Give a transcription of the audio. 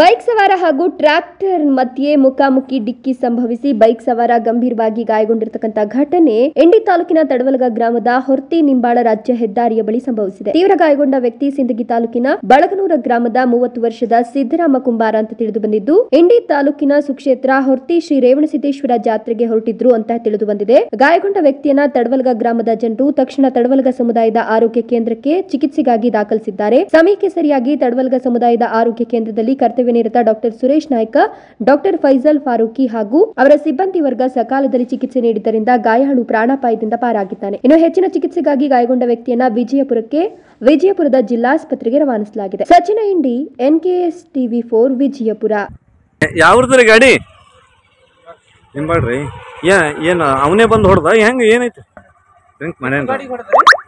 bike ಸವಾರ ಹಾಗೂ tractor ಮಧ್ಯೆ ಮುಖಾಮುಖಿ ಡಿಕ್ಕಿ ಸಂಭವಿಸಿ ಬೈಕ್ ಸವಾರ ಗಂಭೀರವಾಗಿ ಗಾಯಗೊಂಡಿರತಕ್ಕಂಥ ಘಟನೆ ಎಂಡಿ ತಾಲೂಕಿನ ತಡವಲಗ ಗ್ರಾಮದ ಹೊರ್ತಿ ನಿಂಬಾಳ ರಾಜ್ಯ ಹೆದ್ದಾರಿಯ ಬಳಿ ಸಂಭವಿಸಿದೆ ತೀವ್ರ ಗಾಯಗೊಂಡ ವ್ಯಕ್ತಿ ಸಿಂದಗಿ ತಾಲೂಕಿನ ಬಳಗನೂರ ಗ್ರಾಮದ ಮೂವತ್ತು ವರ್ಷದ ಸಿದ್ದರಾಮ ಕುಂಬಾರ ಅಂತ ತಿಳಿದು ಬಂದಿದ್ದು ಎಂಡಿ ತಾಲೂಕಿನ ಸುಕ್ಷೇತ್ರ ಹೊರ್ತಿ ಶ್ರೀ ರೇವಣಸಿದ್ದೇಶ್ವರ ಜಾತ್ರೆಗೆ ಹೊರಟಿದ್ರು ಅಂತ ತಿಳಿದು ಬಂದಿದೆ ಗಾಯಗೊಂಡ ವ್ಯಕ್ತಿಯನ್ನ ತಡವಲಗ ಗ್ರಾಮದ ಜನರು ತಕ್ಷಣ ತಡವಲಗ ಸಮುದಾಯದ ಆರೋಗ್ಯ ಕೇಂದ್ರಕ್ಕೆ ಚಿಕಿತ್ಸೆಗಾಗಿ ದಾಖಲಿಸಿದ್ದಾರೆ ಸಮಯಕ್ಕೆ ಸರಿಯಾಗಿ ತಡವಲಗ ಸಮುದಾಯದ ಆರೋಗ್ಯ ಕೇಂದ್ರದಲ್ಲಿ ಕರ್ತವ್ಯ ಕರ್ತವ್ಯ ನಿರತ ಡಾಕ್ಟರ್ ಸುರೇಶ್ ನಾಯ್ಕ ಡಾಕ್ಟರ್ ಫೈಜಲ್ ಫಾರೂಕಿ ಹಾಗೂ ಅವರ ಸಿಬ್ಬಂದಿ ವರ್ಗ ಸಕಾಲದಲ್ಲಿ ಚಿಕಿತ್ಸೆ ನೀಡಿದ್ದರಿಂದ ಗಾಯಾಳು ಪ್ರಾಣಾಪಾಯದಿಂದ ಪಾರಾಗಿದ್ದಾನೆ ಇನ್ನು ಹೆಚ್ಚಿನ ಚಿಕಿತ್ಸೆಗಾಗಿ ಗಾಯಗೊಂಡ ವ್ಯಕ್ತಿಯನ್ನ ವಿಜಯಪುರಕ್ಕೆ ವಿಜಯಪುರದ ಜಿಲ್ಲಾಸ್ಪತ್ರೆಗೆ ರವಾನಿಸಲಾಗಿದೆ Sachin Indi N TV four Vijayapura ಏನ್ ಏನ್ ಅವನೇ ಬಂದು ಹೊಡೆದ ಹೆಂಗ ಏನೈತಿ ಡ್ರಿಂಕ್ ಮನೆ